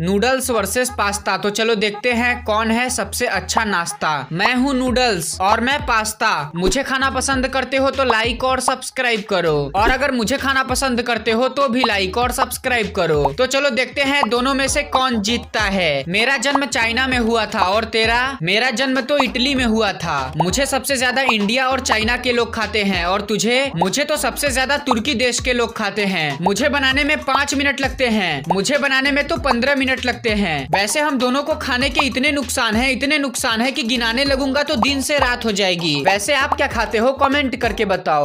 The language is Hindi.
नूडल्स वर्सेस पास्ता तो चलो देखते हैं कौन है सबसे अच्छा नाश्ता मैं हूँ नूडल्स और मैं पास्ता मुझे खाना पसंद करते हो तो लाइक और सब्सक्राइब करो और अगर मुझे खाना पसंद करते हो तो भी लाइक और सब्सक्राइब करो तो चलो देखते हैं दोनों में से कौन जीतता है मेरा जन्म चाइना में हुआ था और तेरा मेरा जन्म तो इटली में हुआ था मुझे सबसे ज्यादा इंडिया और चाइना के लोग खाते हैं और तुझे मुझे तो सबसे ज्यादा तुर्की देश के लोग खाते हैं मुझे बनाने में पाँच मिनट लगते हैं मुझे बनाने में तो पंद्रह मिनट लगते हैं वैसे हम दोनों को खाने के इतने नुकसान है इतने नुकसान है की गिनाने लगूंगा तो दिन ऐसी रात हो जाएगी वैसे आप क्या खाते हो कॉमेंट करके बताओ